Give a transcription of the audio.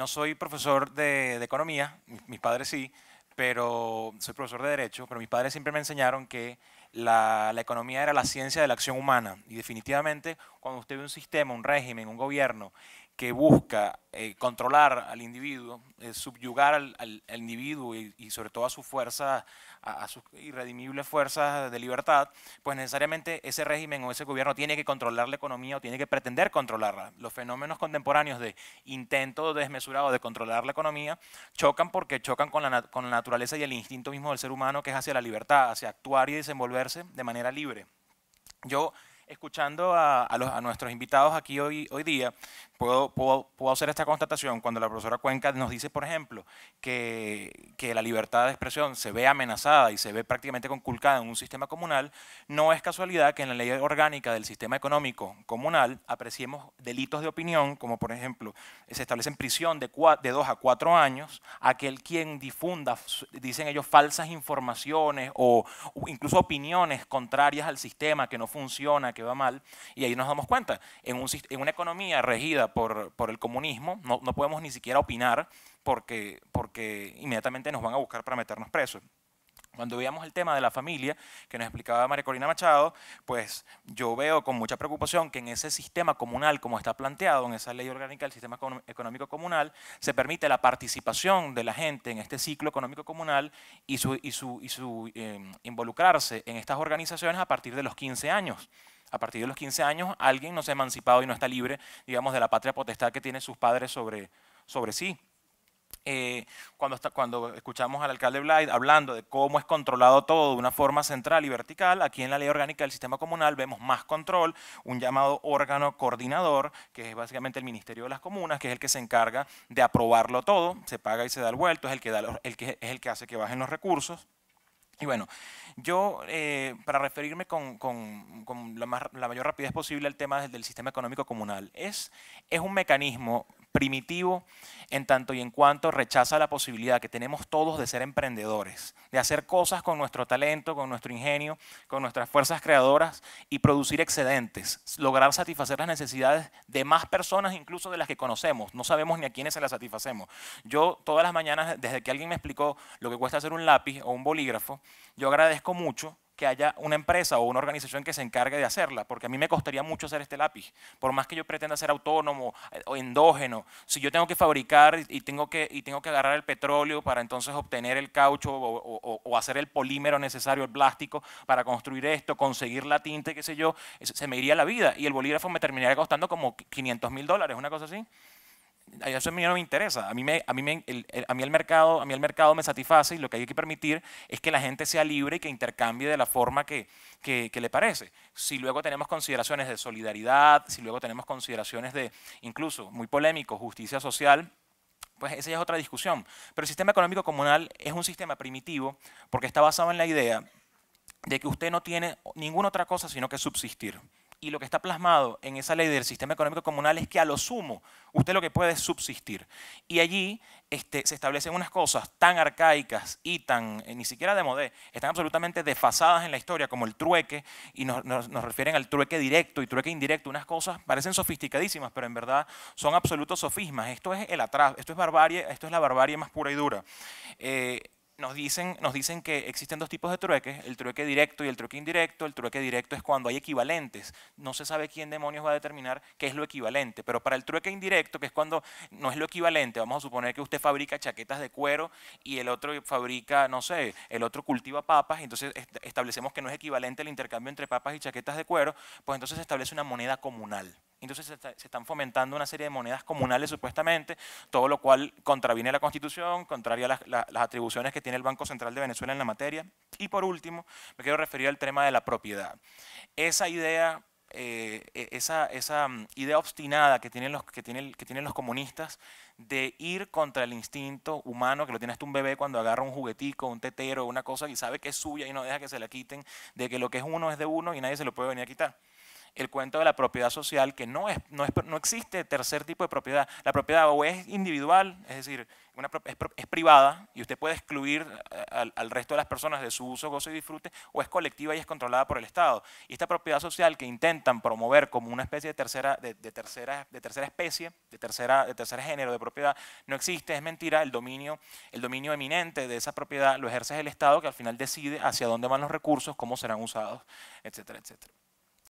no soy profesor de, economía, mis padres sí, pero soy profesor de derecho, pero mis padres siempre me enseñaron que la, la, economía era la ciencia de la acción humana. Y definitivamente, cuando usted ve un sistema, un régimen, un gobierno que busca eh, controlar al individuo, subyugar al, individuo y, sobre todo a sus fuerzas, a, sus irredimibles fuerzas de libertad, pues necesariamente ese régimen o ese gobierno tiene que controlar la economía o tiene que pretender controlarla. Los fenómenos contemporáneos de intento desmesurado de controlar la economía chocan porque chocan con la, naturaleza y el instinto mismo del ser humano que es hacia la libertad, hacia actuar y desenvolverse de manera libre. Yo escuchando a, nuestros invitados aquí hoy día, Puedo, puedo, puedo, hacer esta constatación cuando la profesora Cuenca nos dice, por ejemplo, que, que, la libertad de expresión se ve amenazada y se ve prácticamente conculcada en un sistema comunal, no es casualidad que en la ley orgánica del sistema económico comunal apreciemos delitos de opinión, como por ejemplo se establece en prisión de, de dos a cuatro años aquel quien difunda, dicen ellos, falsas informaciones o incluso opiniones contrarias al sistema, que no funciona, que va mal, y ahí nos damos cuenta, en, un, en una economía regida por, el comunismo, no, no, podemos ni siquiera opinar porque, porque inmediatamente nos van a buscar para meternos presos. Cuando veíamos el tema de la familia que nos explicaba María Corina Machado, pues yo veo con mucha preocupación que en ese sistema comunal, como está planteado en esa ley orgánica del sistema económico comunal, se permite la participación de la gente en este ciclo económico comunal y su, y su, y su eh, involucrarse en estas organizaciones a partir de los 15 años a partir de los 15 años alguien no se ha emancipado y no está libre, digamos, de la patria potestad que tienen sus padres sobre, sobre sí. Eh, cuando, cuando escuchamos al alcalde Blythe hablando de cómo es controlado todo de una forma central y vertical, aquí en la ley orgánica del sistema comunal vemos más control, un llamado órgano coordinador, que es básicamente el Ministerio de las Comunas, que es el que se encarga de aprobarlo todo, se paga y se da el vuelto, es el que, es el que hace que bajen los recursos. Y bueno, yo, eh, para referirme con, con, la, mayor rapidez posible al tema del, del sistema económico comunal, es, es un mecanismo primitivo en tanto y en cuanto rechaza la posibilidad que tenemos todos de ser emprendedores, de hacer cosas con nuestro talento, con nuestro ingenio, con nuestras fuerzas creadoras y producir excedentes, lograr satisfacer las necesidades de más personas, incluso de las que conocemos. No sabemos ni a quiénes se las satisfacemos. Yo todas las mañanas, desde que alguien me explicó lo que cuesta hacer un lápiz o un bolígrafo, yo agradezco mucho que haya una empresa o una organización que se encargue de hacerla, porque a mí me costaría mucho hacer este lápiz, por más que yo pretenda ser autónomo eh, o endógeno, si yo tengo que fabricar y tengo que, y tengo que agarrar el petróleo para entonces obtener el caucho o, o hacer el polímero necesario, el plástico, para construir esto, conseguir la tinta, qué sé yo, se me iría la vida y el bolígrafo me terminaría costando como 500 mil dólares, una cosa así eso a mí no me interesa. A mí, el, mercado, a mí el mercado me satisface y lo que hay que permitir es que la gente sea libre y que intercambie de la forma que, le parece. Si luego tenemos consideraciones de solidaridad, si luego tenemos consideraciones de, incluso, muy polémico, justicia social, pues esa es otra discusión. Pero el sistema económico comunal es un sistema primitivo porque está basado en la idea de que usted no tiene ninguna otra cosa sino que subsistir y lo que está plasmado en esa ley del sistema económico comunal es que a lo sumo usted lo que puede es subsistir. Y allí este, se establecen unas cosas tan arcaicas y tan, eh, ni siquiera de modé, están absolutamente desfasadas en la historia, como el trueque, y nos, nos, refieren al trueque directo y trueque indirecto. Unas cosas parecen sofisticadísimas, pero en verdad son absolutos sofismas. Esto es el atrás esto es barbarie, esto es la barbarie más pura y dura. Eh, nos dicen, nos dicen que existen dos tipos de trueques, el trueque directo y el trueque indirecto. El trueque directo es cuando hay equivalentes. No se sabe quién demonios va a determinar qué es lo equivalente. Pero para el trueque indirecto, que es cuando no es lo equivalente, vamos a suponer que usted fabrica chaquetas de cuero y el otro fabrica, no sé, el otro cultiva papas, entonces establecemos que no es equivalente el intercambio entre papas y chaquetas de cuero, pues entonces se establece una moneda comunal. Entonces se, están fomentando una serie de monedas comunales supuestamente, todo lo cual contraviene la Constitución, contraria a las, atribuciones que tiene el Banco Central de Venezuela en la materia. Y por último, me quiero referir al tema de la propiedad. Esa idea eh, e, esa, mm, idea obstinada que tienen, los, que, tienen, que tienen los comunistas de ir contra el instinto humano, que lo tiene hasta un bebé cuando agarra un juguetico, un tetero, una cosa y sabe que es suya y no deja que se la quiten, de que lo que es uno es de uno y nadie se lo puede venir a quitar el cuento de la propiedad social, que no, es, no, existe tercer tipo de propiedad. La propiedad o es individual, es decir, una, es, privada y usted puede excluir eh, al, resto de las personas de su uso, gozo y disfrute, o es colectiva y es controlada por el Estado. Y esta propiedad social que intentan promover como una especie de tercera, de tercera, de tercera especie, de, tercera, de tercer género de propiedad, no existe, es mentira, el dominio, el dominio eminente de esa propiedad lo ejerce el Estado que al final decide hacia dónde van los recursos, cómo serán usados, etcétera, etcétera.